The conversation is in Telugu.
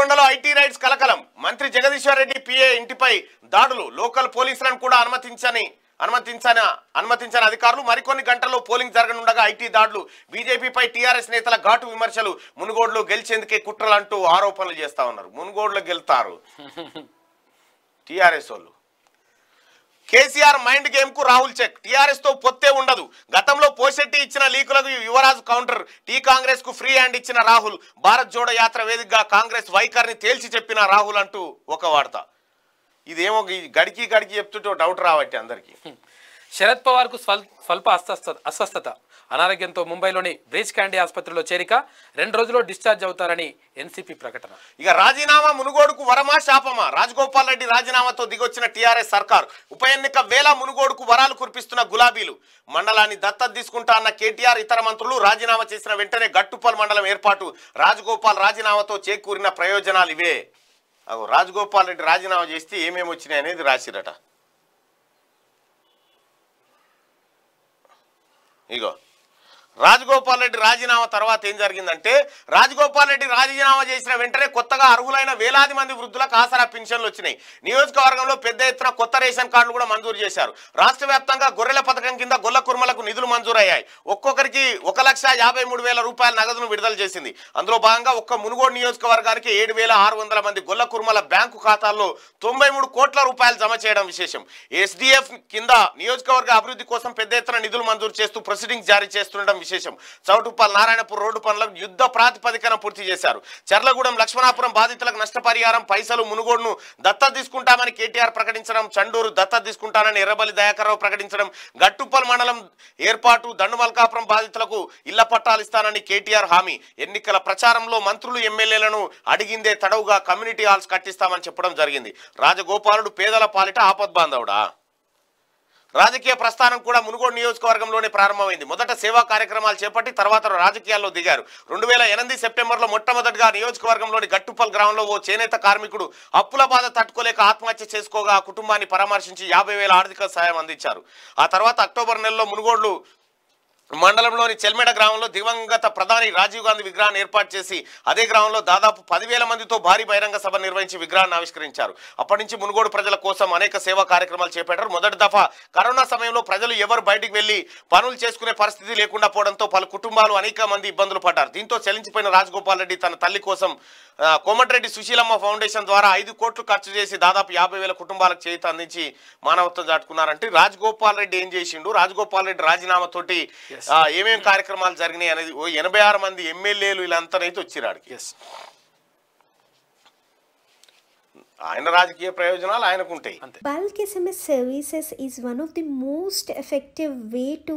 నల్గొండలో ఐటీ రైడ్స్ కలకలం మంత్రి జగదీశ్వరరెడ్డి పిఏ ఇంటిపై దాడులు లోకల్ పోలీసులను కూడా అనుమతించని అనుమతించిన అనుమతించిన అధికారులు మరికొన్ని గంటల్లో పోలింగ్ జరగనుండగా ఐటీ దాడులు బీజేపీపై టీఆర్ఎస్ నేతల ఘాటు విమర్శలు మునుగోడులో గెలిచేందుకే కుట్రలు అంటూ ఆరోపణలు చేస్తా ఉన్నారు మునుగోడులో గెలుతారు టీఆర్ఎస్ వాళ్ళు కేసీఆర్ మైండ్ గేమ్ కు రాహుల్ చెక్ టీఆర్ఎస్ తో పొత్తే ఉండదు గతంలో పోషెట్టి ఇచ్చిన లీకులకు యువరాజ్ కౌంటర్ టీ కాంగ్రెస్ కు ఫ్రీ హ్యాండ్ ఇచ్చిన రాహుల్ భారత్ జోడో యాత్ర వేదికగా కాంగ్రెస్ వైఖరిని తేల్చి చెప్పిన రాహుల్ అంటూ ఒక వార్త ఇదేమో గడికి గడికి చెప్తుంటే డౌట్ రావట్టి అందరికీ శరద్ పవార్ కు స్వల్ప అస్వస్థత అస్వస్థత అనారోగ్యంతో ముంబైలోని బ్రీచ్ క్యాండీ ఆసుపత్రిలో చేరిక రెండు రోజుల్లో డిశ్చార్జ్ అవుతారని ఎన్సీపీ ప్రకటన ఇక రాజీనామా మునుగోడుకు వరమా శాపమా రాజగోపాల్ రెడ్డి రాజీనామాతో దిగొచ్చిన టీఆర్ఎస్ సర్కార్ ఉప ఎన్నిక వేళ మునుగోడుకు వరాలు కురిపిస్తున్న గులాబీలు మండలాన్ని దత్తత తీసుకుంటా అన్న కేటీఆర్ ఇతర మంత్రులు రాజీనామా చేసిన వెంటనే గట్టుపల్ మండలం ఏర్పాటు రాజగోపాల్ రాజీనామాతో చేకూరిన ప్రయోజనాలు ఇవే రాజగోపాల్ రెడ్డి రాజీనామా చేస్తే ఏమేమి వచ్చినాయి అనేది రాసిరట ఇగో రాజగోపాల్ రెడ్డి రాజీనామా తర్వాత ఏం జరిగిందంటే రాజగోపాల్ రెడ్డి రాజీనామా చేసిన వెంటనే కొత్తగా అర్హులైన వేలాది మంది వృద్ధులకు ఆసరా పెన్షన్లు వచ్చినాయి నియోజకవర్గంలో పెద్ద ఎత్తున కొత్త రేషన్ కార్డులు కూడా మంజూరు చేశారు రాష్ట్ర వ్యాప్తంగా గొర్రెల పథకం కింద గొల్ల కుర్మలకు నిధులు మంజూరయ్యాయి ఒక్కొక్కరికి ఒక లక్ష యాభై మూడు వేల రూపాయల నగదును విడుదల చేసింది అందులో భాగంగా ఒక్క మునుగోడు నియోజకవర్గానికి ఏడు వేల ఆరు వందల మంది గొల్ల కుర్మల బ్యాంకు ఖాతాల్లో తొంభై మూడు కోట్ల రూపాయలు జమ చేయడం విశేషం ఎస్డిఎఫ్ కింద నియోజకవర్గ అభివృద్ధి కోసం పెద్ద ఎత్తున నిధులు మంజూరు చేస్తూ ప్రొసీడింగ్ జారీ చేస్తుండడం విశేషం చౌటుప్పల్ నారాయణపూర్ రోడ్డు పనులకు యుద్ధ ప్రాతిపదికన పూర్తి చేశారు చర్లగూడెం లక్ష్మణాపురం బాధితులకు నష్టపరిహారం పైసలు మునుగోడును దత్త తీసుకుంటామని కేటీఆర్ ప్రకటించడం చండూరు దత్త తీసుకుంటానని ఎర్రబల్లి దయాకర్రావు ప్రకటించడం గట్టుప్పల్ మండలం ఏర్పాటు దండుమల్కాపురం బాధితులకు ఇళ్ల పట్టాలు ఇస్తానని కేటీఆర్ హామీ ఎన్నికల ప్రచారంలో మంత్రులు ఎమ్మెల్యేలను అడిగిందే తడవుగా కమ్యూనిటీ హాల్స్ కట్టిస్తామని చెప్పడం జరిగింది రాజగోపాలుడు పేదల పాలిట ఆపద్బాంధవుడా రాజకీయ ప్రస్థానం కూడా మునుగోడు నియోజకవర్గంలోనే ప్రారంభమైంది మొదట సేవా కార్యక్రమాలు చేపట్టి తర్వాత రాజకీయాల్లో దిగారు రెండు వేల ఎనిమిది సెప్టెంబర్లో మొట్టమొదటిగా నియోజకవర్గంలోని గట్టుపల్ గ్రామంలో ఓ చేనేత కార్మికుడు అప్పుల బాధ తట్టుకోలేక ఆత్మహత్య చేసుకోగా ఆ కుటుంబాన్ని పరామర్శించి యాభై ఆర్థిక సాయం అందించారు ఆ తర్వాత అక్టోబర్ నెలలో మునుగోడులు మండలంలోని చెల్మెడ గ్రామంలో దివంగత ప్రధాని రాజీవ్ గాంధీ విగ్రహాన్ని ఏర్పాటు చేసి అదే గ్రామంలో దాదాపు పదివేల మందితో భారీ బహిరంగ సభ నిర్వహించి విగ్రహాన్ని ఆవిష్కరించారు అప్పటి నుంచి మునుగోడు ప్రజల కోసం అనేక సేవా కార్యక్రమాలు చేపట్టారు మొదటి దఫా కరోనా సమయంలో ప్రజలు ఎవరు బయటికి వెళ్లి పనులు చేసుకునే పరిస్థితి లేకుండా పోవడంతో పలు కుటుంబాలు అనేక మంది ఇబ్బందులు పడ్డారు దీంతో చలించిపోయిన రాజగోపాల్ రెడ్డి తన తల్లి కోసం కోమటిరెడ్డి సుశీలమ్మ ఫౌండేషన్ ద్వారా ఐదు కోట్లు ఖర్చు చేసి దాదాపు యాభై వేల కుటుంబాలకు చేతి అందించి మానవత్వం దాటుకున్నారంటే రాజగోపాల్ రెడ్డి ఏం చేసిండు రాజగోపాల్ రెడ్డి రాజీనామాతోటి ఏమేమి కార్యక్రమాలు జరిగినాయి అనేది ఓ ఎనభై ఆరు మంది ఎమ్మెల్యేలు వీళ్ళంతానైతే అయితే ఆడికి ఆయన రాజకీయ ప్రయోజనాలు ఆయనకు ఉంటాయి bulk SMS services is one of the most effective way to